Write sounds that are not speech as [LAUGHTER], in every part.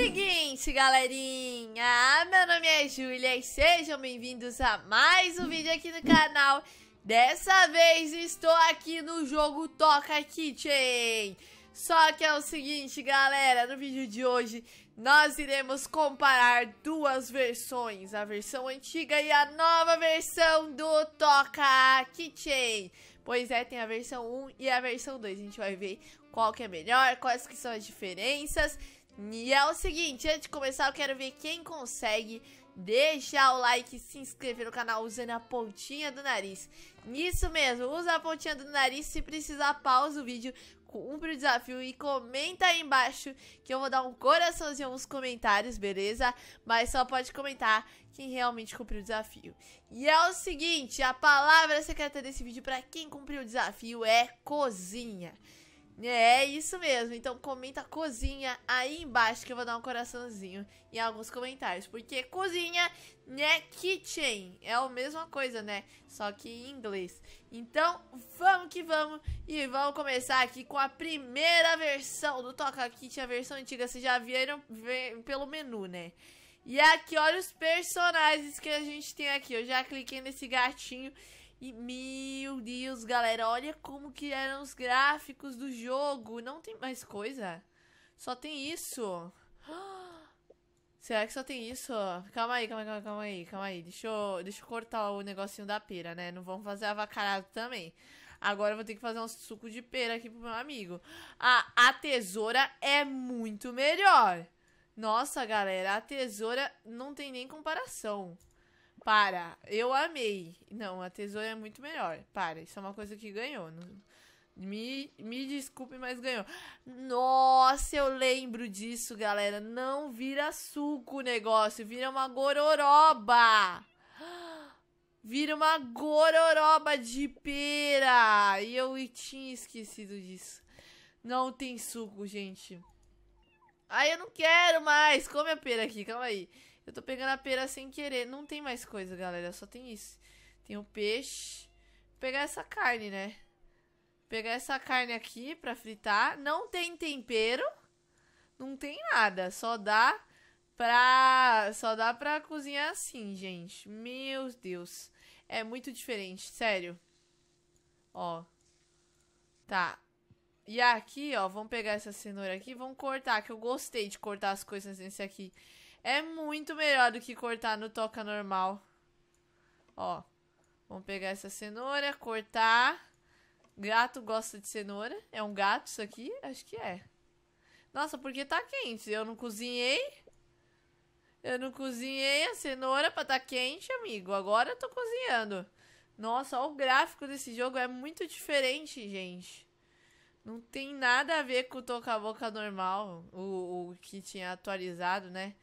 Seguinte, galerinha, ah, meu nome é Julia e sejam bem-vindos a mais um vídeo aqui no canal. Dessa vez estou aqui no jogo Toca Kitchen. Só que é o seguinte, galera, no vídeo de hoje nós iremos comparar duas versões, a versão antiga e a nova versão do Toca Kitchen. Pois é, tem a versão 1 e a versão 2, a gente vai ver qual que é melhor, quais que são as diferenças e é o seguinte, antes de começar eu quero ver quem consegue deixar o like e se inscrever no canal usando a pontinha do nariz. Isso mesmo, usa a pontinha do nariz, se precisar pausa o vídeo, cumpre o desafio e comenta aí embaixo que eu vou dar um coraçãozinho nos comentários, beleza? Mas só pode comentar quem realmente cumpriu o desafio. E é o seguinte, a palavra secreta desse vídeo para quem cumpriu o desafio é cozinha. É isso mesmo. Então comenta cozinha aí embaixo que eu vou dar um coraçãozinho em alguns comentários. Porque cozinha, né? Kitchen. É a mesma coisa, né? Só que em inglês. Então vamos que vamos. E vamos começar aqui com a primeira versão do Toca Kitchen, a versão antiga. Vocês já viram pelo menu, né? E aqui, olha os personagens que a gente tem aqui. Eu já cliquei nesse gatinho e meu Deus, galera, olha como que eram os gráficos do jogo. Não tem mais coisa. Só tem isso. [GASPS] Será que só tem isso? Calma aí, calma aí, calma aí, calma aí. Deixa eu, deixa eu cortar o negocinho da pera, né? Não vamos fazer avacarado também. Agora eu vou ter que fazer um suco de pera aqui pro meu amigo. a tesoura é muito melhor. Nossa, galera, a tesoura não tem nem comparação para. Eu amei. Não, a tesoura é muito melhor. Para, isso é uma coisa que ganhou. Não... Me, me desculpe, mas ganhou. Nossa, eu lembro disso, galera. Não vira suco o negócio, vira uma gororoba. Vira uma gororoba de pera. E eu tinha esquecido disso. Não tem suco, gente. Ai, eu não quero mais. Come a pera aqui, calma aí. Eu tô pegando a pera sem querer. Não tem mais coisa, galera. Só tem isso. Tem o peixe. Vou pegar essa carne, né? Vou pegar essa carne aqui pra fritar. Não tem tempero. Não tem nada. Só dá pra... Só dá pra cozinhar assim, gente. Meu Deus. É muito diferente, sério. Ó. Tá. E aqui, ó, vamos pegar essa cenoura aqui, vamos cortar, que eu gostei de cortar as coisas nesse aqui. É muito melhor do que cortar no toca normal. Ó, vamos pegar essa cenoura, cortar. Gato gosta de cenoura. É um gato isso aqui? Acho que é. Nossa, porque tá quente. Eu não cozinhei. Eu não cozinhei a cenoura pra tá quente, amigo. Agora eu tô cozinhando. Nossa, o gráfico desse jogo é muito diferente, gente. Não tem nada a ver com o toca-boca normal, o, o que tinha atualizado, né?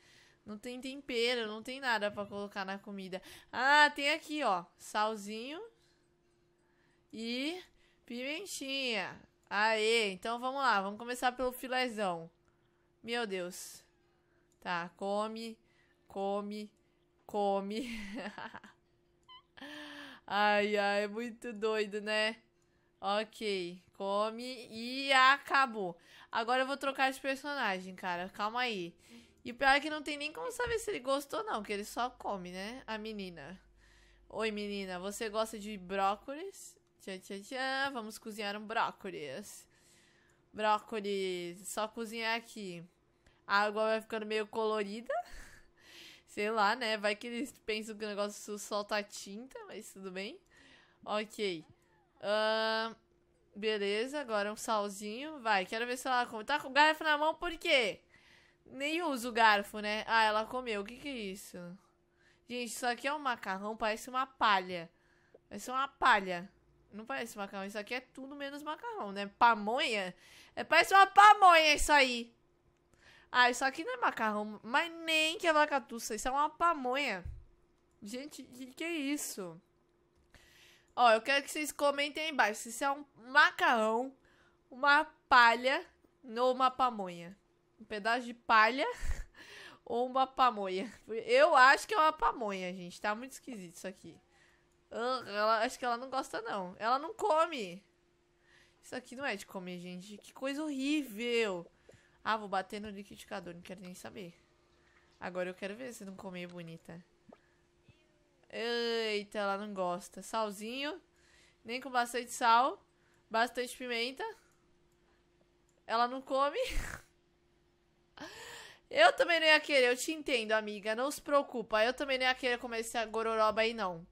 Não tem tempero, não tem nada para colocar na comida. Ah, tem aqui, ó, salzinho e pimentinha. Aê, então vamos lá, vamos começar pelo filézão. Meu Deus. Tá, come, come, come. [LAUGHS] ai, ai, é muito doido, né? Ok, come e acabou. Agora eu vou trocar de personagem, cara. Calma aí. E o pior é que não tem nem como saber se ele gostou ou não, que ele só come, né? A menina. Oi, menina, você gosta de brócolis? Tchan, tchan, tchan. Vamos cozinhar um brócolis. Brócolis, só cozinhar aqui. A água vai ficando meio colorida. [LAUGHS] Sei lá, né? Vai que eles pensam que o negócio solta tinta, mas tudo bem. Ok. Uh, beleza, agora um salzinho. Vai, quero ver se ela come. Tá com garfo na mão por quê? Nem usa o garfo, né? Ah, ela comeu. O que que é isso? Gente, isso aqui é um macarrão, parece uma palha. Parece uma palha. Não parece macarrão, isso aqui é tudo menos macarrão, né? Pamonha? É, parece uma pamonha isso aí. Ah, isso aqui não é macarrão, mas nem que é lacatuça, isso é uma pamonha. Gente, que que é isso? Ó, eu quero que vocês comentem aí embaixo se isso é um macarrão, uma palha ou uma pamonha um pedaço de palha [LAUGHS] ou uma pamonha. Eu acho que é uma pamonha, gente. Tá muito esquisito isso aqui. Ela, acho que ela não gosta, não. Ela não come. Isso aqui não é de comer, gente. Que coisa horrível. Ah, vou bater no liquidificador. Não quero nem saber. Agora eu quero ver se não comer bonita. Eita, ela não gosta. Salzinho. Nem com bastante sal. Bastante pimenta. Ela não come. [LAUGHS] Eu também não ia querer, eu te entendo, amiga. Não se preocupa, eu também não ia querer comer essa gororoba aí, não.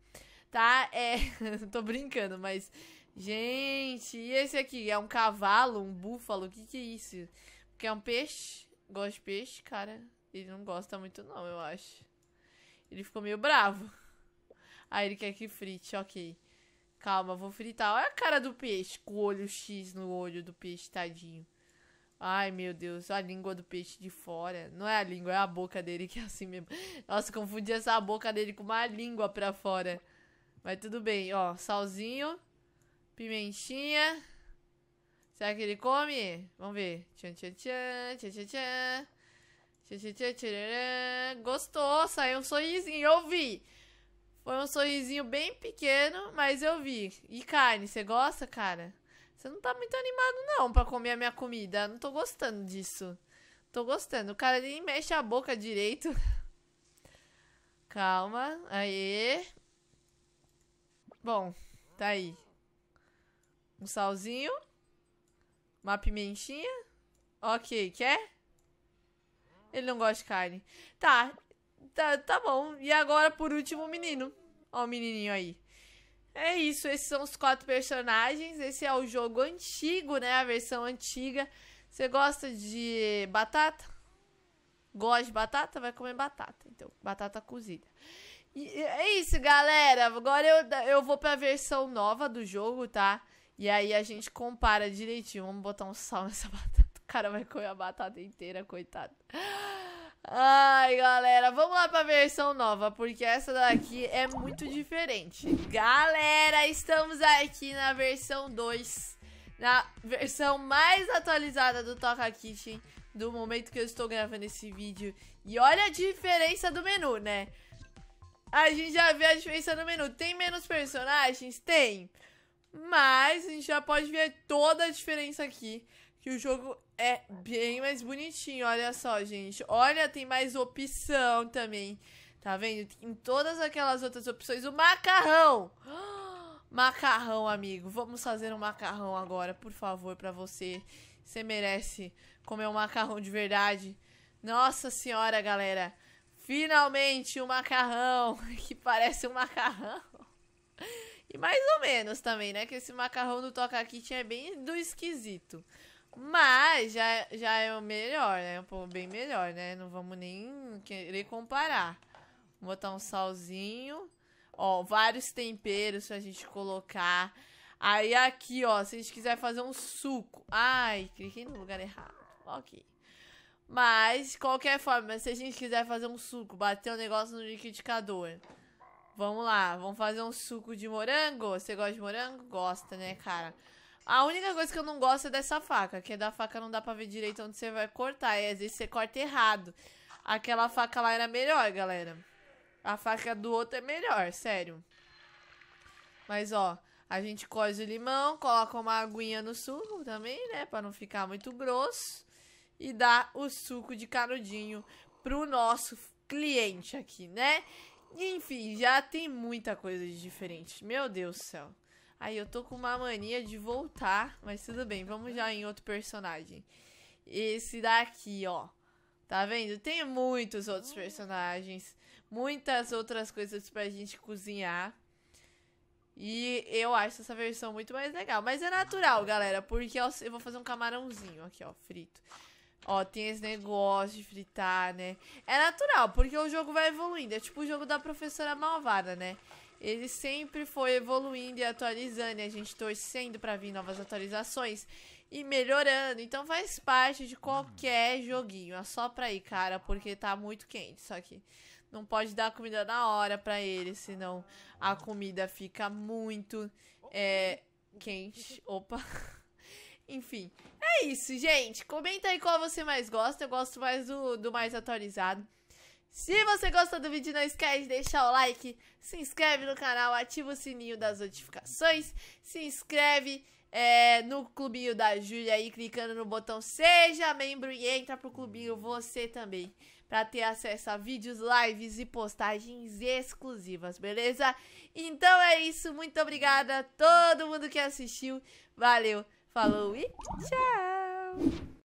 Tá? É. [LAUGHS] Tô brincando, mas. Gente, e esse aqui? É um cavalo? Um búfalo? O que, que é isso? Porque é um peixe? Gosta de peixe, cara. Ele não gosta muito, não, eu acho. Ele ficou meio bravo. Aí ele quer que frite, ok. Calma, vou fritar. Olha a cara do peixe, com o olho X no olho do peixe, tadinho. Ai, meu Deus, a língua do peixe de fora. Não é a língua, é a boca dele que é assim mesmo. Nossa, confundi essa boca dele com uma língua pra fora. Mas tudo bem, ó. Salzinho. Pimentinha. Será que ele come? Vamos ver. Tchan, tchan, tchan. Tchan, tchan, tchan. Tchan, tchan, tchan, tchan. Gostou, saiu um sorrisinho. Eu vi. Foi um sorrisinho bem pequeno, mas eu vi. E carne, você gosta, cara? Você não tá muito animado, não, pra comer a minha comida. Não tô gostando disso. Tô gostando. O cara nem mexe a boca direito. [LAUGHS] Calma. Aê. Bom, tá aí. Um salzinho. Uma pimentinha. Ok, quer? Ele não gosta de carne. Tá, tá, tá bom. E agora, por último, o menino. Ó o menininho aí. É isso, esses são os quatro personagens. Esse é o jogo antigo, né? A versão antiga. Você gosta de batata? Gosta de batata? Vai comer batata. Então, batata cozida. E é isso, galera. Agora eu, eu vou pra versão nova do jogo, tá? E aí a gente compara direitinho. Vamos botar um sal nessa [LAUGHS] batata. O cara vai comer a batata inteira, coitado. Ai, galera, vamos lá pra versão nova, porque essa daqui é muito diferente. Galera, estamos aqui na versão 2, na versão mais atualizada do Toca Kitchen, do momento que eu estou gravando esse vídeo. E olha a diferença do menu, né? A gente já vê a diferença no menu. Tem menos personagens? Tem. Mas a gente já pode ver toda a diferença aqui que o jogo é bem mais bonitinho, olha só, gente. Olha, tem mais opção também. Tá vendo? Em todas aquelas outras opções, o macarrão. [GASPS] Macarrão, amigo. Vamos fazer um macarrão agora, por favor, para você. Você merece comer um macarrão de verdade. Nossa senhora, galera. Finalmente um macarrão [LAUGHS] que parece um macarrão. E mais ou menos também, né? Que esse macarrão do Toca Kitchen é bem do esquisito. Mas já, já é o melhor, né? Um pouco bem melhor, né? Não vamos nem querer comparar. Vou botar um salzinho. Ó, vários temperos pra gente colocar. Aí aqui, ó, se a gente quiser fazer um suco. Ai, cliquei no lugar errado. Ok. Mas, qualquer forma, se a gente quiser fazer um suco, bater o um negócio no liquidificador. Vamos lá, vamos fazer um suco de morango. Você gosta de morango? Gosta, né, cara? A única coisa que eu não gosto é dessa faca, que da faca não dá pra ver direito onde você vai cortar. E às vezes você corta errado. Aquela faca lá era melhor, galera. A faca do outro é melhor, sério. Mas, ó, a gente coze o limão, coloca uma aguinha no suco também, né? Pra não ficar muito grosso. E dá o suco de canudinho pro nosso cliente aqui, né? Enfim, já tem muita coisa de diferente. Meu Deus do céu. Aí eu tô com uma mania de voltar, mas tudo bem, vamos já em outro personagem. Esse daqui, ó. Tá vendo? Tem muitos outros personagens, muitas outras coisas pra gente cozinhar. E eu acho essa versão muito mais legal. Mas é natural, galera, porque eu vou fazer um camarãozinho aqui, ó, frito. Ó, tem esse negócio de fritar, né? É natural, porque o jogo vai evoluindo. É tipo o jogo da professora malvada, né? ele sempre foi evoluindo e atualizando, e a gente torcendo para vir novas atualizações e melhorando. Então faz parte de qualquer joguinho. É só pra ir, cara, porque tá muito quente. Só que não pode dar comida na hora para ele, senão a comida fica muito é, quente. Opa. [LAUGHS] Enfim, é isso, gente. Comenta aí qual você mais gosta. Eu gosto mais do, do mais atualizado. Se você gostou do vídeo, não esquece de deixar o like, se inscreve no canal, ativa o sininho das notificações, se inscreve é, no clubinho da Júlia aí, clicando no botão Seja Membro e entra pro clubinho você também, para ter acesso a vídeos, lives e postagens exclusivas, beleza? Então é isso, muito obrigada a todo mundo que assistiu, valeu, falou e tchau!